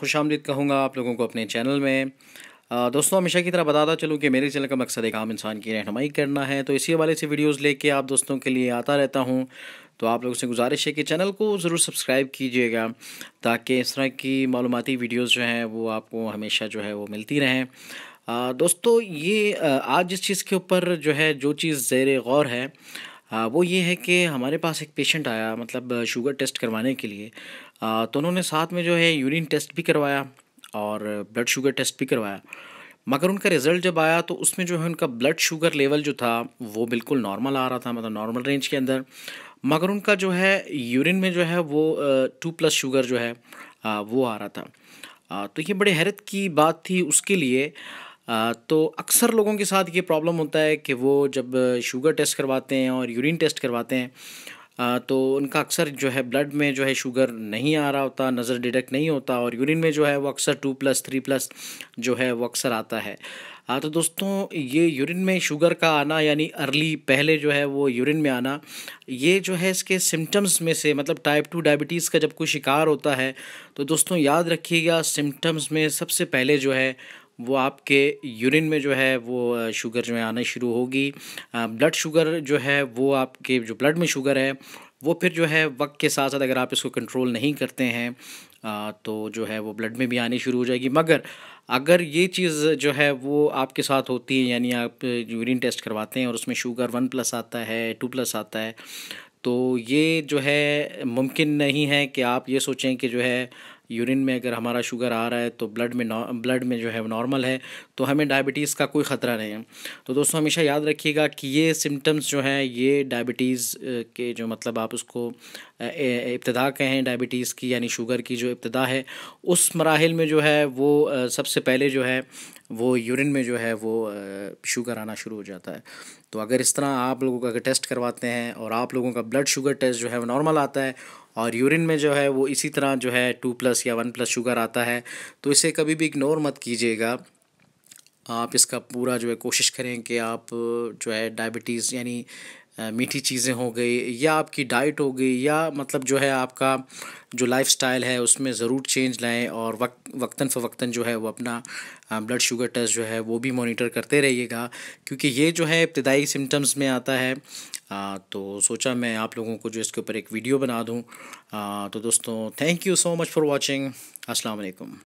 खुश आमदीद कहूँगा आप लोगों को अपने चैनल में दोस्तों हमेशा की तरह बताता चलूँ कि मेरे चैनल का मकसद एक आम इंसान की रहनमाई करना है तो इसी हवाले से वीडियोस लेके आप दोस्तों के लिए आता रहता हूँ तो आप लोगों से गुजारिश है कि चैनल को ज़रूर सब्सक्राइब कीजिएगा ताकि इस तरह की मालूमती वीडियोज़ जो हैं वो आपको हमेशा जो है वो मिलती रहें दोस्तों ये आज जिस चीज़ के ऊपर जो है जो चीज़ ज़ेर गौर है आ, वो ये है कि हमारे पास एक पेशेंट आया मतलब शुगर टेस्ट करवाने के लिए आ, तो उन्होंने साथ में जो है यूरिन टेस्ट भी करवाया और ब्लड शुगर टेस्ट भी करवाया मगर उनका रिज़ल्ट जब आया तो उसमें जो है उनका ब्लड शुगर लेवल जो था वो बिल्कुल नॉर्मल आ रहा था मतलब नॉर्मल रेंज के अंदर मगर उनका जो है यूरिन में जो है वो टू प्लस शुगर जो है आ, वो आ रहा था आ, तो ये बड़े हैरत की बात थी उसके लिए तो अक्सर लोगों के साथ ये प्रॉब्लम होता है कि वो जब शुगर टेस्ट करवाते हैं और यूरिन टेस्ट करवाते हैं तो उनका अक्सर जो है ब्लड में जो है शुगर नहीं आ रहा होता नज़र डिटेक्ट नहीं होता और यूरिन में जो है वो अक्सर टू प्लस थ्री प्लस जो है वो अक्सर आता है हाँ तो दोस्तों ये यूरिन में शुगर का आना यानी अर्ली पहले जो है वो यूरिन में आना ये जो है इसके सिम्टम्स में से मतलब टाइप टू डायबिटीज़ का जब कोई शिकार होता है तो दोस्तों याद रखिएगा सिम्टम्स में सबसे पहले जो है वो आपके यूरिन में जो है वो शुगर जो है आना शुरू होगी ब्लड शुगर जो है वो आपके जो ब्लड में शुगर है वो फिर जो है वक्त के साथ साथ अगर आप इसको कंट्रोल नहीं करते हैं तो जो है वो ब्लड में भी आनी शुरू हो जाएगी मगर अगर ये चीज़ जो है वो आपके साथ होती है यानी आप यूरिन टेस्ट करवाते हैं और उसमें शुगर वन प्लस आता है टू प्लस आता है तो ये जो है मुमकिन नहीं है कि आप ये सोचें कि जो है यूरिन में अगर हमारा शुगर आ रहा है तो ब्लड में ब्लड में जो है नॉर्मल है तो हमें डायबिटीज़ का कोई ख़तरा नहीं है तो दोस्तों हमेशा याद रखिएगा कि ये सिम्टम्स जो हैं ये डायबिटीज़ के जो मतलब आप उसको इब्तदा कहें डायबिटीज़ की यानी शुगर की जो इब्तदा है उस मराहल में जो है वो सबसे पहले जो है वो यूरिन में जो है वो शुगर आना शुरू हो जाता है तो अगर इस तरह आप लोगों का टेस्ट करवाते हैं और आप लोगों का ब्लड शुगर टेस्ट जो है वो नॉर्मल आता है और यूरिन में जो है वो इसी तरह जो है टू प्लस या वन प्लस शुगर आता है तो इसे कभी भी इग्नोर मत कीजिएगा आप इसका पूरा जो है कोशिश करें कि आप जो है डायबिटीज़ यानी मीठी चीज़ें हो गई या आपकी डाइट हो गई या मतलब जो है आपका जो लाइफ स्टाइल है उसमें ज़रूर चेंज लाएँ और वक, वक्ता फ़वक्ता जो है वो अपना ब्लड शुगर टेस्ट जो है वो भी मोनीटर करते रहिएगा क्योंकि ये जो है इब्तदाई सिम्टम्स में आता है आ, तो सोचा मैं आप लोगों को जो इसके ऊपर एक वीडियो बना दूँ तो दोस्तों thank you so much for watching असलकम